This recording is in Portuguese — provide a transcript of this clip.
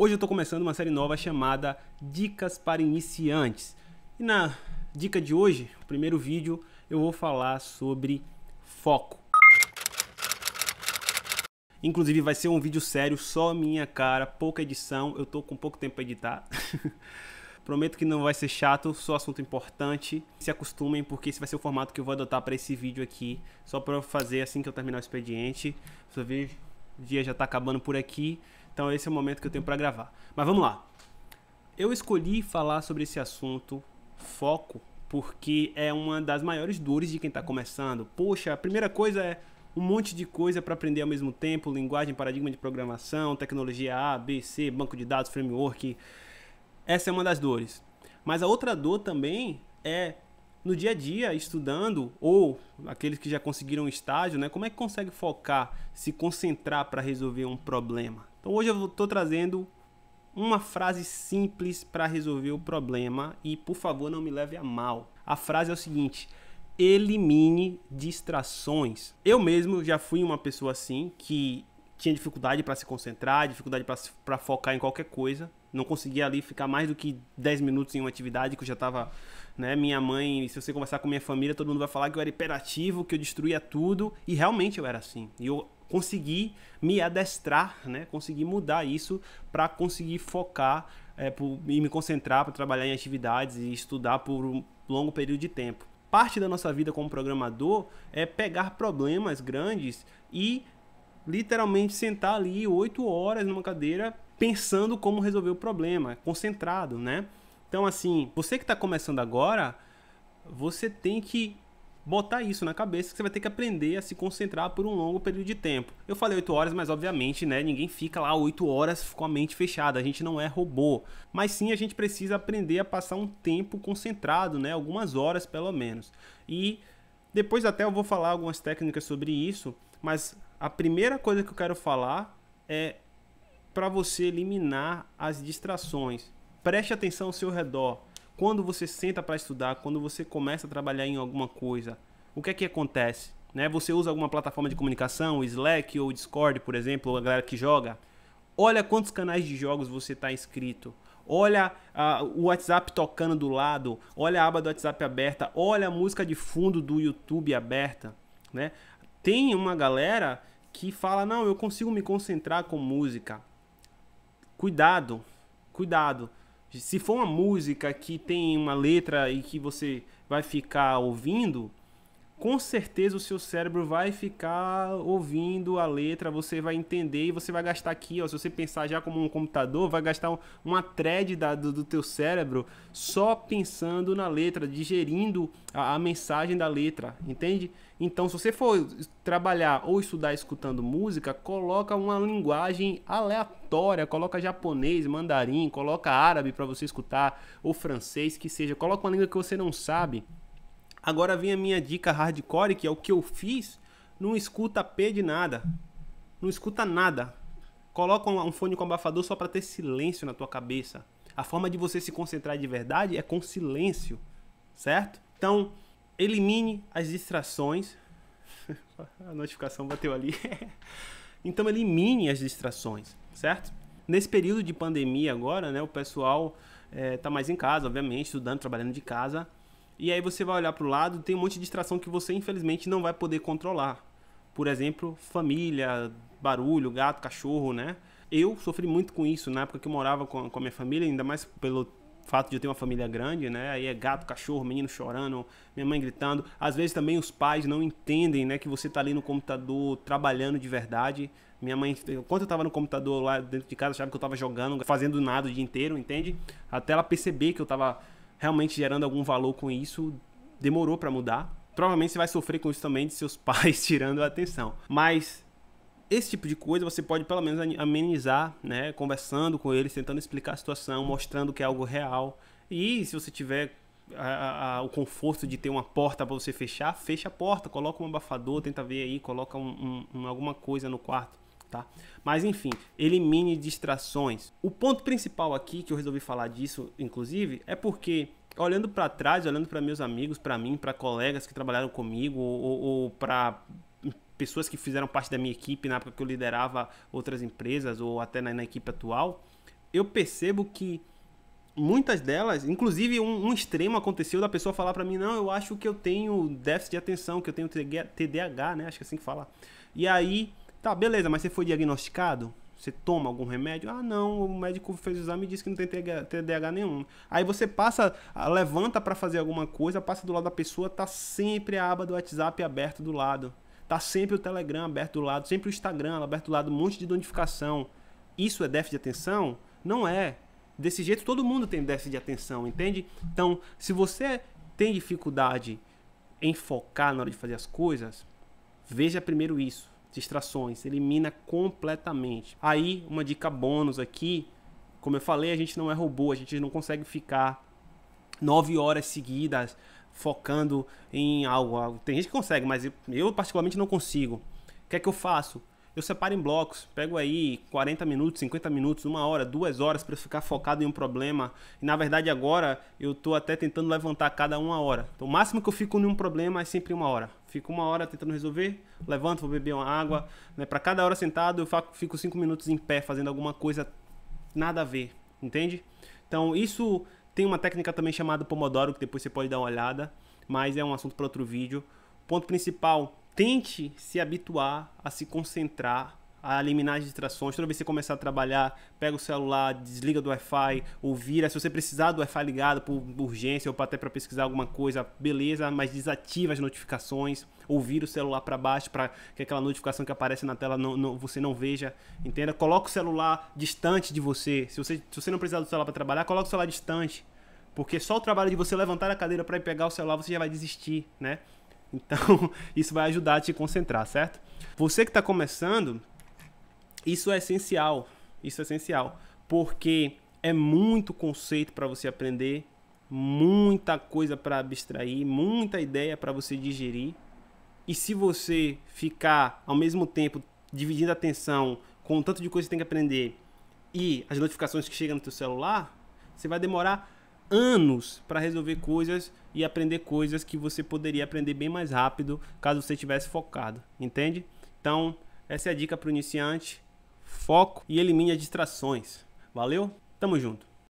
Hoje eu estou começando uma série nova chamada Dicas para Iniciantes. E na dica de hoje, o primeiro vídeo, eu vou falar sobre foco. Inclusive vai ser um vídeo sério, só minha cara, pouca edição, eu estou com pouco tempo para editar. Prometo que não vai ser chato, só assunto importante. Se acostumem, porque esse vai ser o formato que eu vou adotar para esse vídeo aqui. Só para fazer assim que eu terminar o expediente. Você vê, o dia já está acabando por aqui. Então esse é o momento que eu tenho para gravar. Mas vamos lá. Eu escolhi falar sobre esse assunto foco porque é uma das maiores dores de quem está começando. Poxa, a primeira coisa é um monte de coisa para aprender ao mesmo tempo, linguagem, paradigma de programação, tecnologia A, B, C, banco de dados, framework. Essa é uma das dores. Mas a outra dor também é no dia a dia, estudando, ou aqueles que já conseguiram estágio, né? Como é que consegue focar, se concentrar para resolver um problema? Então hoje eu estou trazendo uma frase simples para resolver o problema e por favor não me leve a mal. A frase é o seguinte: elimine distrações. Eu mesmo já fui uma pessoa assim que tinha dificuldade para se concentrar, dificuldade para focar em qualquer coisa não conseguia ali ficar mais do que 10 minutos em uma atividade que eu já estava, né, minha mãe, se você conversar com minha família, todo mundo vai falar que eu era hiperativo, que eu destruía tudo, e realmente eu era assim. E eu consegui me adestrar, né, consegui mudar isso para conseguir focar é, por, e me concentrar para trabalhar em atividades e estudar por um longo período de tempo. Parte da nossa vida como programador é pegar problemas grandes e literalmente sentar ali oito horas numa cadeira pensando como resolver o problema, concentrado, né? Então, assim, você que está começando agora, você tem que botar isso na cabeça que você vai ter que aprender a se concentrar por um longo período de tempo. Eu falei 8 horas, mas obviamente, né, ninguém fica lá 8 horas com a mente fechada, a gente não é robô. Mas sim, a gente precisa aprender a passar um tempo concentrado, né, algumas horas pelo menos. E depois até eu vou falar algumas técnicas sobre isso, mas a primeira coisa que eu quero falar é para você eliminar as distrações. Preste atenção ao seu redor. Quando você senta para estudar, quando você começa a trabalhar em alguma coisa, o que é que acontece? Né? Você usa alguma plataforma de comunicação, Slack ou Discord, por exemplo, ou a galera que joga? Olha quantos canais de jogos você está inscrito olha uh, o WhatsApp tocando do lado, olha a aba do WhatsApp aberta, olha a música de fundo do YouTube aberta, né? Tem uma galera que fala: "Não, eu consigo me concentrar com música" cuidado, cuidado. Se for uma música que tem uma letra e que você vai ficar ouvindo, com certeza o seu cérebro vai ficar ouvindo a letra, você vai entender e você vai gastar aqui, ó, se você pensar já como um computador, vai gastar uma thread da, do, do teu cérebro só pensando na letra, digerindo a, a mensagem da letra, entende? Então, se você for trabalhar ou estudar escutando música, coloca uma linguagem aleatória, coloca japonês, mandarim, coloca árabe para você escutar ou francês que seja, coloca uma língua que você não sabe Agora vem a minha dica hardcore, que é o que eu fiz. Não escuta P de nada. Não escuta nada. Coloca um fone com abafador só para ter silêncio na tua cabeça. A forma de você se concentrar de verdade é com silêncio, certo? Então, elimine as distrações. a notificação bateu ali. então, elimine as distrações, certo? Nesse período de pandemia agora, né, o pessoal está eh, mais em casa, obviamente, estudando, trabalhando de casa e aí você vai olhar para o lado, tem um monte de distração que você infelizmente não vai poder controlar. Por exemplo, família, barulho, gato, cachorro, né? Eu sofri muito com isso na época que eu morava com, com a minha família, ainda mais pelo fato de eu ter uma família grande, né? Aí é gato, cachorro, menino chorando, minha mãe gritando. Às vezes também os pais não entendem, né, que você tá ali no computador trabalhando de verdade. Minha mãe, enquanto eu tava no computador lá dentro de casa, achava que eu tava jogando, fazendo nada o dia inteiro, entende? Até ela perceber que eu tava realmente gerando algum valor com isso, demorou para mudar. Provavelmente você vai sofrer com isso também de seus pais tirando a atenção. Mas esse tipo de coisa você pode pelo menos amenizar, né, conversando com eles, tentando explicar a situação, mostrando que é algo real. E se você tiver a, a, o conforto de ter uma porta para você fechar, fecha a porta, coloca um abafador, tenta ver aí, coloca um, um, alguma coisa no quarto tá? Mas enfim, elimine distrações. O ponto principal aqui que eu resolvi falar disso, inclusive, é porque olhando para trás, olhando para meus amigos, para mim, para colegas que trabalharam comigo ou, ou, para pessoas que fizeram parte da minha equipe na época que eu liderava outras empresas ou até na, na equipe atual, eu percebo que muitas delas, inclusive um, um extremo aconteceu da pessoa falar para mim, não, eu acho que eu tenho déficit de atenção, que eu tenho TDAH, né? Acho que é assim que fala. E aí Tá, beleza, mas você foi diagnosticado? Você toma algum remédio? Ah, não, o médico fez o exame e disse que não tem TDAH nenhum. Aí você passa, levanta para fazer alguma coisa, passa do lado da pessoa, tá sempre a aba do WhatsApp aberta do lado. Tá sempre o Telegram aberto do lado, sempre o Instagram aberto do lado, um monte de notificação. Isso é déficit de atenção? Não é. Desse jeito todo mundo tem déficit de atenção, entende? Então, se você tem dificuldade em focar na hora de fazer as coisas, veja primeiro isso distrações, elimina completamente. Aí, uma dica bônus aqui, como eu falei, a gente não é robô, a gente não consegue ficar nove horas seguidas focando em algo. Tem gente que consegue, mas eu particularmente não consigo. O que é que eu faço? eu separo em blocos, pego aí 40 minutos, 50 minutos, uma hora, duas horas para ficar focado em um problema. E na verdade agora eu estou até tentando levantar cada uma hora. Então, o máximo que eu fico em um problema é sempre uma hora. Fico uma hora tentando resolver, levanto, vou beber uma água. Né? Para cada hora sentado, eu fico cinco minutos em pé fazendo alguma coisa nada a ver, entende? Então isso tem uma técnica também chamada Pomodoro que depois você pode dar uma olhada, mas é um assunto para outro vídeo. Ponto principal, tente se habituar a se concentrar, a eliminar as distrações. Toda vez que você começar a trabalhar, pega o celular, desliga do Wi-Fi, ou vira. Se você precisar do Wi-Fi ligado por urgência ou até para pesquisar alguma coisa, beleza, mas desativa as notificações, ou vira o celular para baixo para que aquela notificação que aparece na tela não, não, você não veja, entenda? Coloca o celular distante de você. Se você, se você não precisar do celular para trabalhar, coloca o celular distante. Porque só o trabalho de você levantar a cadeira para ir pegar o celular, você já vai desistir, né? Então, isso vai ajudar a te concentrar, certo? Você que está começando, isso é essencial. Isso é essencial. Porque é muito conceito para você aprender, muita coisa para abstrair, muita ideia para você digerir. E se você ficar ao mesmo tempo dividindo a atenção com o tanto de coisa que você tem que aprender e as notificações que chegam no teu celular, você vai demorar anos para resolver coisas e aprender coisas que você poderia aprender bem mais rápido caso você tivesse focado, entende? Então, essa é a dica para o iniciante. Foco e elimine as distrações. Valeu? Tamo junto.